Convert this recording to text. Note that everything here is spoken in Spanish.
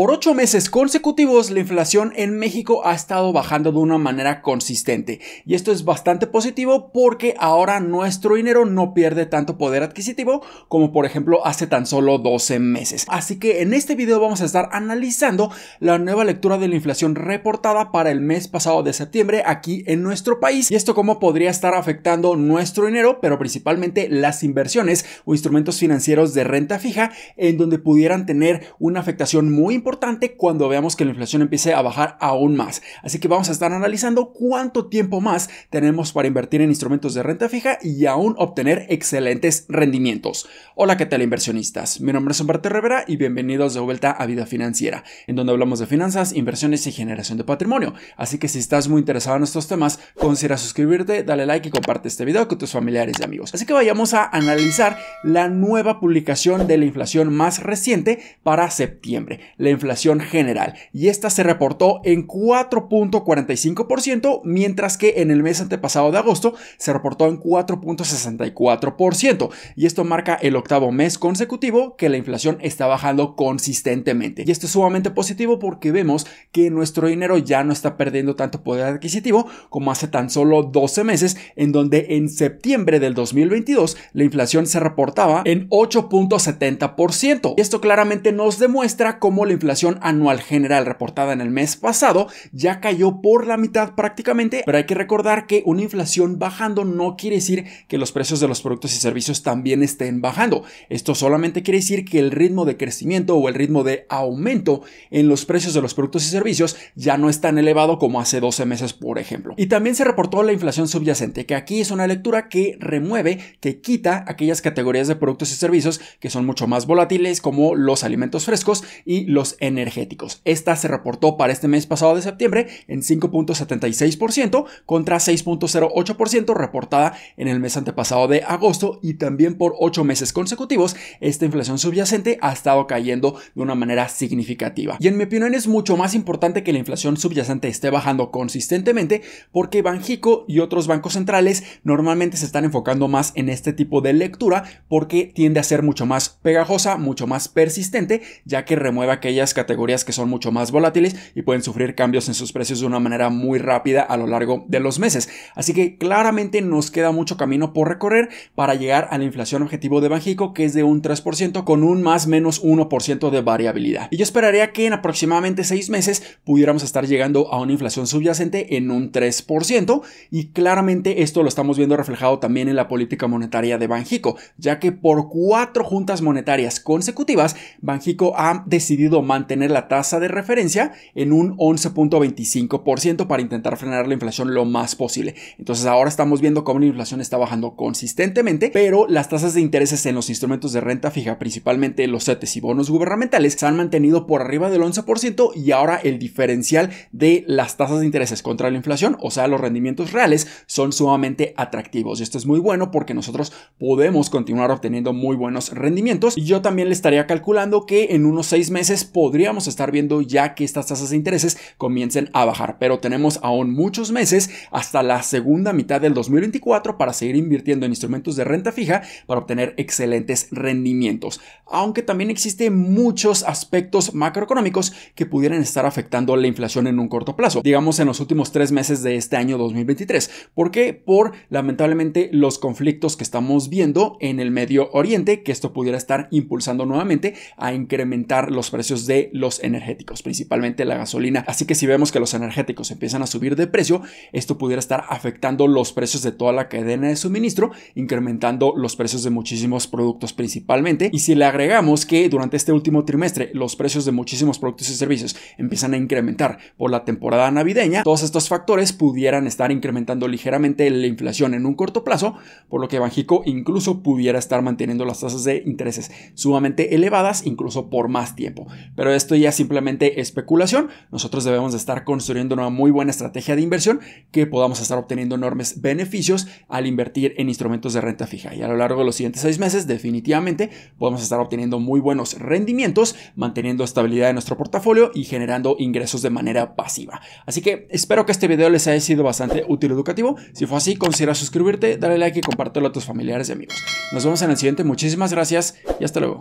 Por ocho meses consecutivos, la inflación en México ha estado bajando de una manera consistente. Y esto es bastante positivo porque ahora nuestro dinero no pierde tanto poder adquisitivo como por ejemplo hace tan solo 12 meses. Así que en este video vamos a estar analizando la nueva lectura de la inflación reportada para el mes pasado de septiembre aquí en nuestro país. Y esto cómo podría estar afectando nuestro dinero, pero principalmente las inversiones o instrumentos financieros de renta fija en donde pudieran tener una afectación muy importante cuando veamos que la inflación empiece a bajar aún más. Así que vamos a estar analizando cuánto tiempo más tenemos para invertir en instrumentos de renta fija y aún obtener excelentes rendimientos. Hola, ¿qué tal inversionistas? Mi nombre es Humberto Rivera y bienvenidos de vuelta a Vida Financiera, en donde hablamos de finanzas, inversiones y generación de patrimonio. Así que si estás muy interesado en estos temas, considera suscribirte, dale like y comparte este video con tus familiares y amigos. Así que vayamos a analizar la nueva publicación de la inflación más reciente para septiembre. La inflación general y esta se reportó en 4.45%, mientras que en el mes antepasado de agosto se reportó en 4.64%. Y esto marca el octavo mes consecutivo que la inflación está bajando consistentemente. Y esto es sumamente positivo porque vemos que nuestro dinero ya no está perdiendo tanto poder adquisitivo como hace tan solo 12 meses, en donde en septiembre del 2022 la inflación se reportaba en 8.70%. Esto claramente nos demuestra cómo la inflación anual general reportada en el mes pasado ya cayó por la mitad prácticamente, pero hay que recordar que una inflación bajando no quiere decir que los precios de los productos y servicios también estén bajando. Esto solamente quiere decir que el ritmo de crecimiento o el ritmo de aumento en los precios de los productos y servicios ya no es tan elevado como hace 12 meses, por ejemplo. Y también se reportó la inflación subyacente, que aquí es una lectura que remueve, que quita aquellas categorías de productos y servicios que son mucho más volátiles, como los alimentos frescos y los energéticos. Esta se reportó para este mes pasado de septiembre en 5.76% contra 6.08% reportada en el mes antepasado de agosto y también por 8 meses consecutivos esta inflación subyacente ha estado cayendo de una manera significativa. Y en mi opinión es mucho más importante que la inflación subyacente esté bajando consistentemente porque Banjico y otros bancos centrales normalmente se están enfocando más en este tipo de lectura porque tiende a ser mucho más pegajosa, mucho más persistente, ya que remueve aquella categorías que son mucho más volátiles y pueden sufrir cambios en sus precios de una manera muy rápida a lo largo de los meses. Así que claramente nos queda mucho camino por recorrer para llegar a la inflación objetivo de Banjico, que es de un 3% con un más menos 1% de variabilidad. Y yo esperaría que en aproximadamente seis meses pudiéramos estar llegando a una inflación subyacente en un 3% y claramente esto lo estamos viendo reflejado también en la política monetaria de Banjico, ya que por cuatro juntas monetarias consecutivas, Banjico ha decidido mantener la tasa de referencia en un 11.25% para intentar frenar la inflación lo más posible. Entonces ahora estamos viendo cómo la inflación está bajando consistentemente, pero las tasas de intereses en los instrumentos de renta fija, principalmente los CETES y bonos gubernamentales, se han mantenido por arriba del 11% y ahora el diferencial de las tasas de intereses contra la inflación, o sea, los rendimientos reales, son sumamente atractivos. Y esto es muy bueno porque nosotros podemos continuar obteniendo muy buenos rendimientos. Y yo también le estaría calculando que en unos seis meses podríamos estar viendo ya que estas tasas de intereses comiencen a bajar, pero tenemos aún muchos meses hasta la segunda mitad del 2024 para seguir invirtiendo en instrumentos de renta fija para obtener excelentes rendimientos, aunque también existen muchos aspectos macroeconómicos que pudieran estar afectando la inflación en un corto plazo, digamos en los últimos tres meses de este año 2023. ¿Por qué? Por lamentablemente los conflictos que estamos viendo en el Medio Oriente, que esto pudiera estar impulsando nuevamente a incrementar los precios de los energéticos, principalmente la gasolina. Así que si vemos que los energéticos empiezan a subir de precio, esto pudiera estar afectando los precios de toda la cadena de suministro, incrementando los precios de muchísimos productos principalmente. Y si le agregamos que durante este último trimestre los precios de muchísimos productos y servicios empiezan a incrementar por la temporada navideña, todos estos factores pudieran estar incrementando ligeramente la inflación en un corto plazo, por lo que Banjico incluso pudiera estar manteniendo las tasas de intereses sumamente elevadas incluso por más tiempo. Pero esto ya es simplemente especulación. Nosotros debemos de estar construyendo una muy buena estrategia de inversión que podamos estar obteniendo enormes beneficios al invertir en instrumentos de renta fija. Y a lo largo de los siguientes seis meses, definitivamente, podemos estar obteniendo muy buenos rendimientos, manteniendo estabilidad de nuestro portafolio y generando ingresos de manera pasiva. Así que espero que este video les haya sido bastante útil y educativo. Si fue así, considera suscribirte, darle like y compártelo a tus familiares y amigos. Nos vemos en el siguiente. Muchísimas gracias y hasta luego.